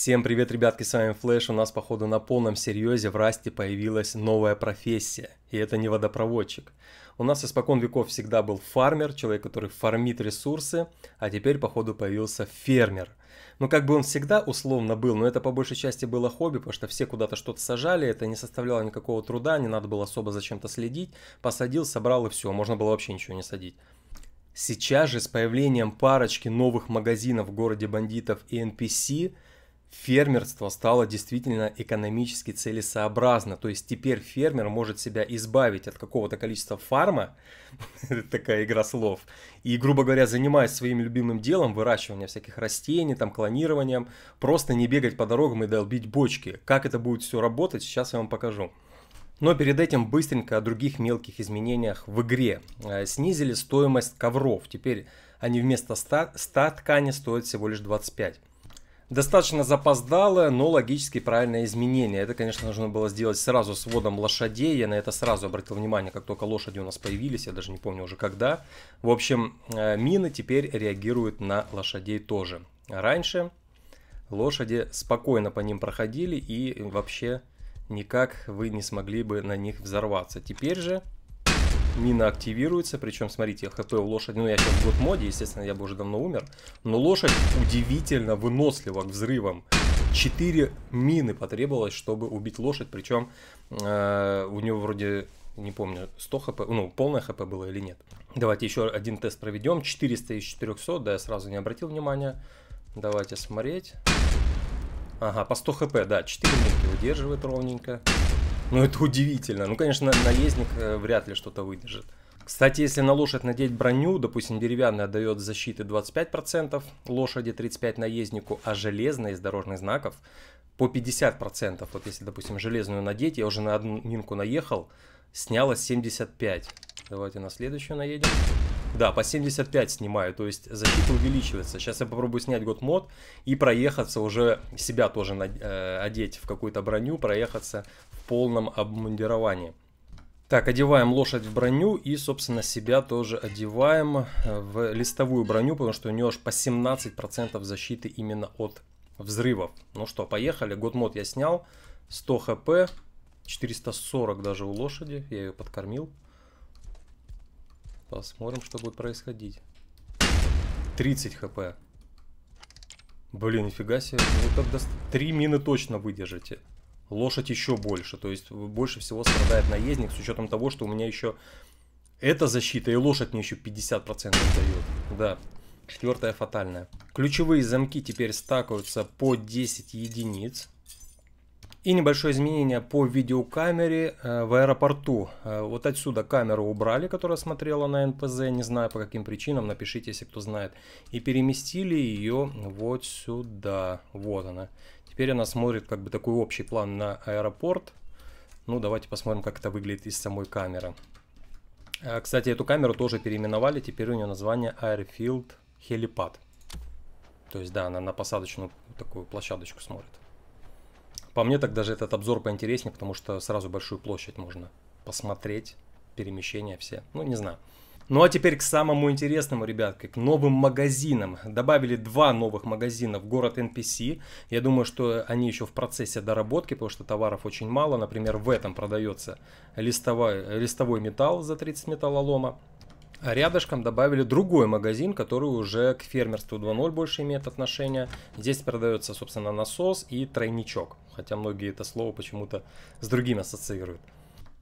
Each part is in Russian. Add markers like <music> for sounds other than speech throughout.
Всем привет, ребятки, с вами Флэш. У нас, походу, на полном серьезе в Расте появилась новая профессия. И это не водопроводчик. У нас испокон веков всегда был фармер, человек, который фармит ресурсы, а теперь, походу, появился фермер. Ну, как бы он всегда условно был, но это по большей части было хобби, потому что все куда-то что-то сажали, это не составляло никакого труда, не надо было особо за чем-то следить. Посадил, собрал и все, можно было вообще ничего не садить. Сейчас же с появлением парочки новых магазинов в городе бандитов и NPC – фермерство стало действительно экономически целесообразно. То есть теперь фермер может себя избавить от какого-то количества фарма, <laughs> такая игра слов, и, грубо говоря, занимаясь своим любимым делом, выращиванием всяких растений, там, клонированием, просто не бегать по дорогам и долбить бочки. Как это будет все работать, сейчас я вам покажу. Но перед этим быстренько о других мелких изменениях в игре. Э, снизили стоимость ковров. Теперь они вместо 100, 100 тканей стоят всего лишь 25. Достаточно запоздалое, но логически правильное изменение. Это, конечно, нужно было сделать сразу с вводом лошадей. Я на это сразу обратил внимание, как только лошади у нас появились. Я даже не помню уже когда. В общем, э, мины теперь реагируют на лошадей тоже. Раньше лошади спокойно по ним проходили и вообще никак вы не смогли бы на них взорваться. Теперь же мина активируется, причем, смотрите, хп у лошади, ну я сейчас в год моде, естественно, я бы уже давно умер, но лошадь удивительно вынослива к взрывам. 4 мины потребовалось, чтобы убить лошадь, причем э, у него вроде, не помню, 100 хп, ну, полное хп было или нет. Давайте еще один тест проведем, 400 из 400, да, я сразу не обратил внимания. Давайте смотреть. Ага, по 100 хп, да, 4 минки удерживает ровненько. Ну, это удивительно. Ну, конечно, наездник э, вряд ли что-то выдержит. Кстати, если на лошадь надеть броню, допустим, деревянная дает защиты 25%, лошади 35% наезднику, а железная из дорожных знаков по 50%. Вот если, допустим, железную надеть, я уже на одну нинку наехал, снялось 75%. Давайте на следующую наедем. Да, по 75 снимаю, то есть защита увеличивается. Сейчас я попробую снять год мод и проехаться уже, себя тоже надеть э, в какую-то броню, проехаться полном обмундировании. Так, одеваем лошадь в броню и, собственно, себя тоже одеваем э, в листовую броню, потому что у нее аж по 17% защиты именно от взрывов. Ну что, поехали. Год мод я снял. 100 хп, 440 даже у лошади. Я ее подкормил. Посмотрим, что будет происходить. 30 хп. Блин, нифига себе. Вы тогда 3 мины точно выдержите лошадь еще больше. То есть больше всего страдает наездник, с учетом того, что у меня еще эта защита и лошадь мне еще 50% дает. Да, четвертая фатальная. Ключевые замки теперь стакаются по 10 единиц. И небольшое изменение по видеокамере э, в аэропорту. Э, вот отсюда камеру убрали, которая смотрела на НПЗ, не знаю по каким причинам, напишите, если кто знает. И переместили ее вот сюда, вот она. Теперь она смотрит как бы такой общий план на аэропорт. Ну, давайте посмотрим, как это выглядит из самой камеры. А, кстати, эту камеру тоже переименовали, теперь у нее название Airfield Helipad. То есть, да, она на посадочную такую площадочку смотрит. По мне так даже этот обзор поинтереснее, потому что сразу большую площадь можно посмотреть, перемещения все. Ну, не знаю. Ну а теперь к самому интересному, ребятки, к новым магазинам. Добавили два новых магазина в город NPC. Я думаю, что они еще в процессе доработки, потому что товаров очень мало. Например, в этом продается листовой, листовой металл за 30 металлолома. А рядышком добавили другой магазин, который уже к фермерству 2.0 больше имеет отношение. Здесь продается, собственно, насос и тройничок. Хотя многие это слово почему-то с другим ассоциируют.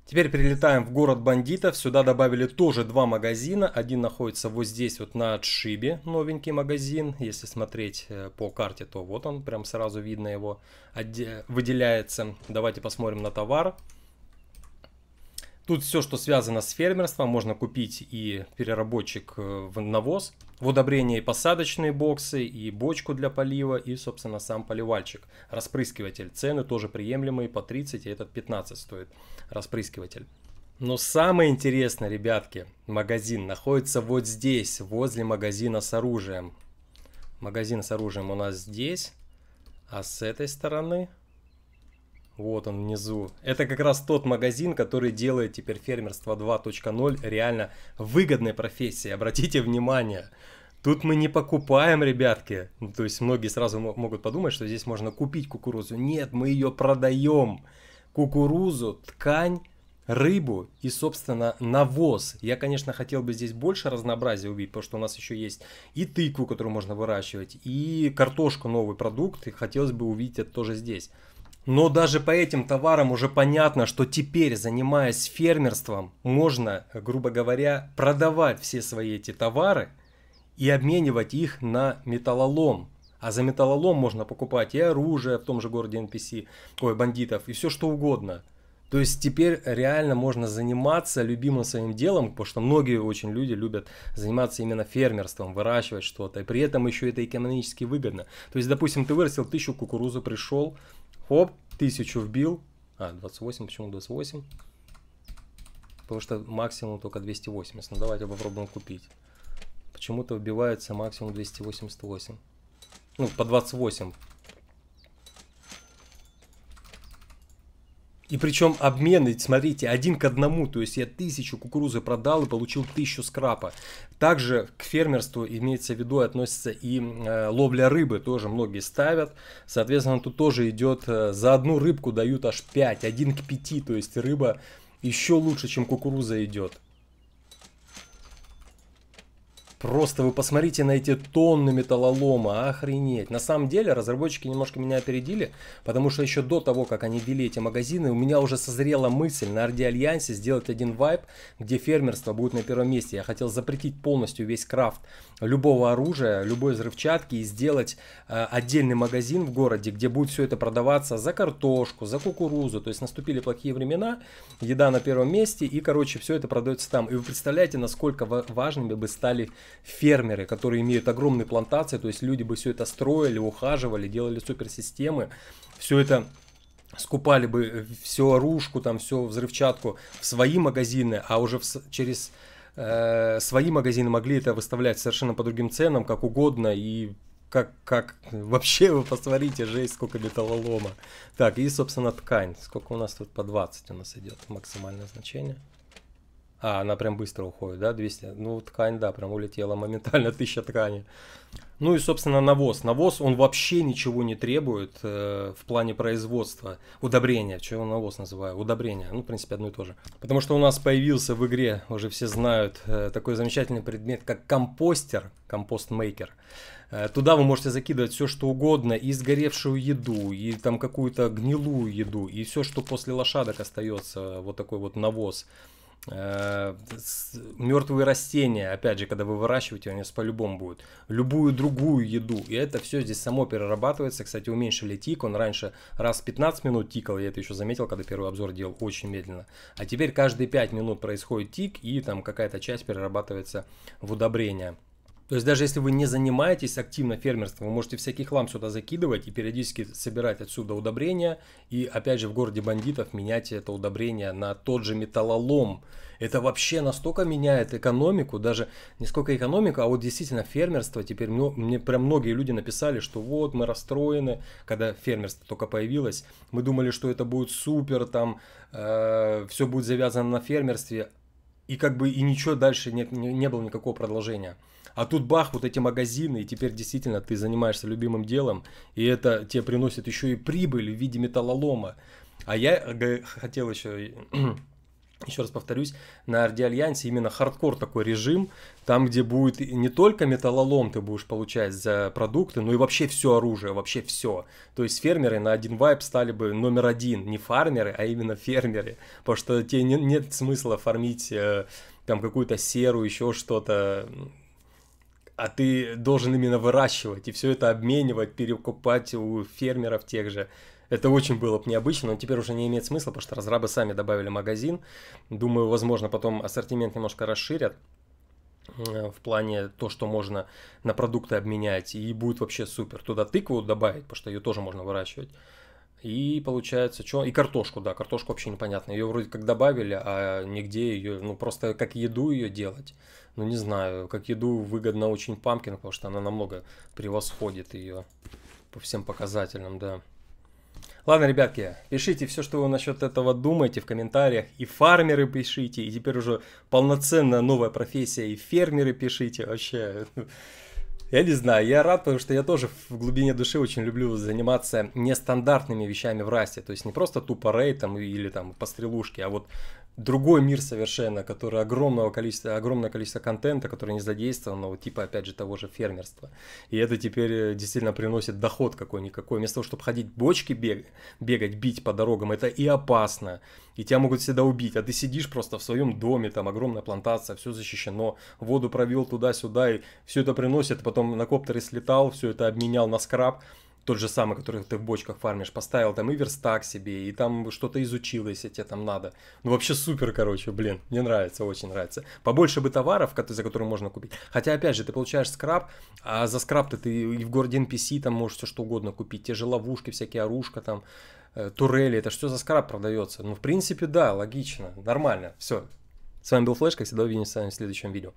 Теперь прилетаем в город бандитов. Сюда добавили тоже два магазина. Один находится вот здесь, вот на отшибе, новенький магазин. Если смотреть э, по карте, то вот он, прям сразу видно его, выделяется. Давайте посмотрим на товар. Тут все, что связано с фермерством, можно купить и переработчик э, в навоз, в удобрение и посадочные боксы, и бочку для полива, и, собственно, сам поливальчик. Распрыскиватель. Цены тоже приемлемые по 30, и а этот 15 стоит распрыскиватель. Но самое интересное, ребятки, магазин находится вот здесь, возле магазина с оружием. Магазин с оружием у нас здесь, а с этой стороны вот он внизу. Это как раз тот магазин, который делает теперь фермерство 2.0 реально выгодной профессией. Обратите внимание, тут мы не покупаем, ребятки. То есть многие сразу могут подумать, что здесь можно купить кукурузу. Нет, мы ее продаем. Кукурузу, ткань, рыбу и, собственно, навоз. Я, конечно, хотел бы здесь больше разнообразия увидеть, потому что у нас еще есть и тыкву, которую можно выращивать, и картошку, новый продукт. И хотелось бы увидеть это тоже здесь. Но даже по этим товарам уже понятно, что теперь, занимаясь фермерством, можно, грубо говоря, продавать все свои эти товары и обменивать их на металлолом. А за металлолом можно покупать и оружие в том же городе NPC, ой, бандитов, и все что угодно. То есть теперь реально можно заниматься любимым своим делом, потому что многие очень люди любят заниматься именно фермерством, выращивать что-то, и при этом еще это экономически выгодно. То есть, допустим, ты вырастил тысячу кукурузу, пришел, Хоп, тысячу вбил. А, 28, почему 28? Потому что максимум только 280. Ну давайте попробуем купить. Почему-то убивается максимум 288. Ну, по 28 И причем обмен, смотрите, один к одному, то есть я тысячу кукурузы продал и получил тысячу скрапа. Также к фермерству, имеется в виду, относится и э, ловля рыбы, тоже многие ставят. Соответственно, тут тоже идет, э, за одну рыбку дают аж 5, один к 5, то есть рыба еще лучше, чем кукуруза идет. Просто вы посмотрите на эти тонны металлолома, охренеть. На самом деле разработчики немножко меня опередили, потому что еще до того, как они вели эти магазины, у меня уже созрела мысль на RD Альянсе сделать один вайп, где фермерство будет на первом месте. Я хотел запретить полностью весь крафт любого оружия, любой взрывчатки и сделать э, отдельный магазин в городе, где будет все это продаваться за картошку, за кукурузу. То есть наступили плохие времена, еда на первом месте и, короче, все это продается там. И вы представляете, насколько важными бы стали фермеры, которые имеют огромные плантации, то есть люди бы все это строили, ухаживали, делали суперсистемы, все это скупали бы э, всю оружку, там всю взрывчатку в свои магазины, а уже в, через э, свои магазины могли это выставлять совершенно по другим ценам, как угодно, и как, как <laughs> вообще вы посмотрите, жесть, сколько металлолома. Так, и, собственно, ткань. Сколько у нас тут по 20 у нас идет максимальное значение. А, она прям быстро уходит, да, 200? Ну, ткань, да, прям улетела моментально, 1000 <laughs> тканей. Ну и, собственно, навоз. Навоз, он вообще ничего не требует э, в плане производства. Удобрения, чего навоз называю? Удобрения, ну, в принципе, одно и то же. Потому что у нас появился в игре, уже все знают, э, такой замечательный предмет, как компостер, компостмейкер. Э, туда вы можете закидывать все, что угодно, и сгоревшую еду, и там какую-то гнилую еду, и все, что после лошадок остается, вот такой вот навоз. Э, мертвые растения, опять же, когда вы выращиваете, они по-любому будут, любую другую еду, и это все здесь само перерабатывается, кстати, уменьшили тик, он раньше раз в 15 минут тикал, я это еще заметил, когда первый обзор делал, очень медленно, а теперь каждые 5 минут происходит тик, и там какая-то часть перерабатывается в удобрение. То есть даже если вы не занимаетесь активно фермерством, вы можете всякий хлам сюда закидывать и периодически собирать отсюда удобрения. И опять же в городе бандитов менять это удобрение на тот же металлолом. Это вообще настолько меняет экономику, даже не сколько экономика, а вот действительно фермерство. Теперь мне, мне прям многие люди написали, что вот мы расстроены, когда фермерство только появилось. Мы думали, что это будет супер, там э, все будет завязано на фермерстве. И как бы и ничего дальше не, не, не было никакого продолжения. А тут бах, вот эти магазины, и теперь действительно ты занимаешься любимым делом, и это тебе приносит еще и прибыль в виде металлолома. А я э, хотел еще <clears throat> еще раз повторюсь, на Арди Альянсе именно хардкор такой режим, там, где будет не только металлолом ты будешь получать за продукты, но и вообще все оружие, вообще все. То есть фермеры на один вайп стали бы номер один, не фармеры, а именно фермеры, потому что тебе не, нет смысла фармить э, там какую-то серу, еще что-то, а ты должен именно выращивать и все это обменивать, перекупать у фермеров тех же. Это очень было бы необычно, но теперь уже не имеет смысла, потому что разрабы сами добавили магазин. Думаю, возможно, потом ассортимент немножко расширят э, в плане то, что можно на продукты обменять, и будет вообще супер. Туда тыкву добавить, потому что ее тоже можно выращивать. И получается, что? И картошку, да, картошку вообще непонятно. Ее вроде как добавили, а нигде ее, ну просто как еду ее делать. Ну не знаю, как еду выгодно очень памкин, потому что она намного превосходит ее по всем показателям, да. Ладно, ребятки, пишите все, что вы насчет этого думаете в комментариях. И фармеры пишите, и теперь уже полноценная новая профессия, и фермеры пишите. Вообще, я не знаю, я рад, потому что я тоже в глубине души очень люблю заниматься нестандартными вещами в расте. То есть не просто тупо рейтом или там по стрелушке, а вот другой мир совершенно, который огромного количества, огромное количество контента, который не задействован, но типа, опять же, того же фермерства. И это теперь э, действительно приносит доход какой-никакой. Вместо того, чтобы ходить бочки бег бегать, бить по дорогам, это и опасно, и тебя могут всегда убить, а ты сидишь просто в своем доме, там огромная плантация, все защищено, воду провел туда-сюда, и все это приносит, потом на коптере слетал, все это обменял на скраб, тот же самый, который ты в бочках фармишь, поставил там и верстак себе, и там что-то изучил, если тебе там надо. Ну, вообще супер, короче, блин, мне нравится, очень нравится. Побольше бы товаров, за которые можно купить. Хотя, опять же, ты получаешь скраб, а за скраб ты и в городе NPC там можешь все что угодно купить, те же ловушки, всякие оружка там, э, турели, это что за скраб продается? Ну, в принципе, да, логично, нормально, все. С вами был Флэш, как всегда, увидимся с вами в следующем видео.